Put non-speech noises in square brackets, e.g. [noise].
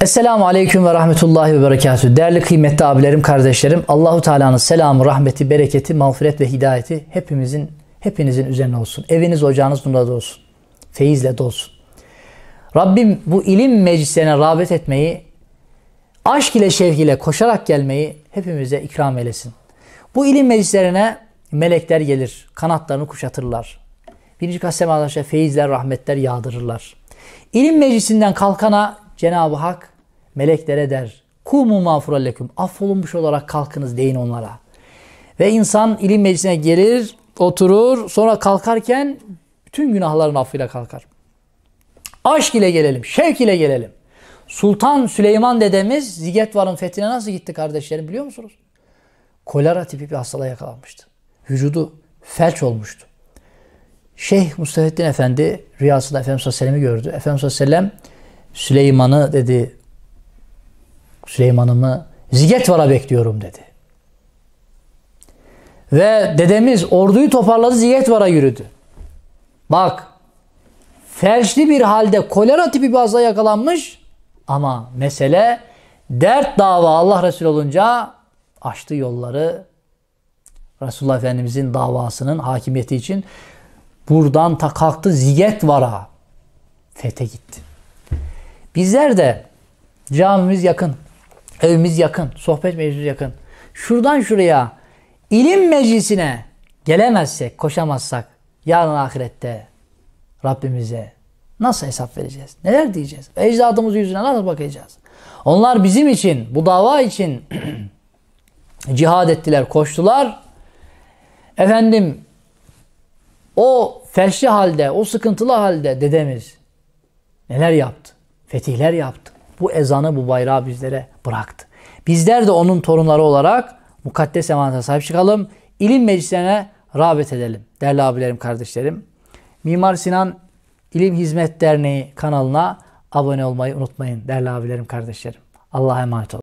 Esselamu Aleyküm ve Rahmetullahi ve Berekatü. Değerli kıymetli abilerim, kardeşlerim, Allahu Teala'nın selamı, rahmeti, bereketi, mağfiret ve hidayeti hepimizin, hepinizin üzerine olsun. Eviniz, ocağınız nurla dolsun. Feyizle dolsun. Rabbim bu ilim meclislerine rağbet etmeyi, aşk ile şevk ile koşarak gelmeyi hepimize ikram eylesin. Bu ilim meclislerine melekler gelir, kanatlarını kuşatırlar. Birinci kasem arkadaşlar feyizler, rahmetler yağdırırlar. İlim meclisinden kalkana Cenab-ı Hak meleklere der. Kumu mağfuralleküm. Affolunmuş olarak kalkınız deyin onlara. Ve insan ilim meclisine gelir, oturur, sonra kalkarken bütün günahların affıyla kalkar. Aşk ile gelelim, şevk ile gelelim. Sultan Süleyman dedemiz Zigetvar'ın fethine nasıl gitti kardeşlerim biliyor musunuz? Kolera tipi bir hastalığa yakalanmıştı. Vücudu felç olmuştu. Şeyh Mustafettin Efendi rüyasında Efendimiz Aleyhisselam'ı gördü. Efendimiz Aleyhisselam Süleyman'ı dedi Süleyman'ımı Zigetvara bekliyorum dedi. Ve dedemiz orduyu toparladı Zigetvara yürüdü. Bak felçli bir halde kolera tipi bir hastalığa yakalanmış ama mesele dert dava Allah Resulü olunca açtı yolları Resulullah Efendimizin davasının hakimiyeti için buradan ta kalktı Zigetvara fete gitti. Bizler de camimiz yakın, evimiz yakın, sohbet meclisimiz yakın. Şuradan şuraya ilim meclisine gelemezsek, koşamazsak yarın ahirette Rabbimize nasıl hesap vereceğiz? Neler diyeceğiz? Ecdadımız yüzüne nasıl bakacağız? Onlar bizim için, bu dava için [clears throat] cihad ettiler, koştular. Efendim o felçli halde, o sıkıntılı halde dedemiz neler yaptı? fetihler yaptı. Bu ezanı, bu bayrağı bizlere bıraktı. Bizler de onun torunları olarak mukaddes emanete sahip çıkalım. İlim meclisine rağbet edelim. Değerli abilerim, kardeşlerim. Mimar Sinan İlim Hizmet Derneği kanalına abone olmayı unutmayın değerli abilerim, kardeşlerim. Allah'a emanet olun.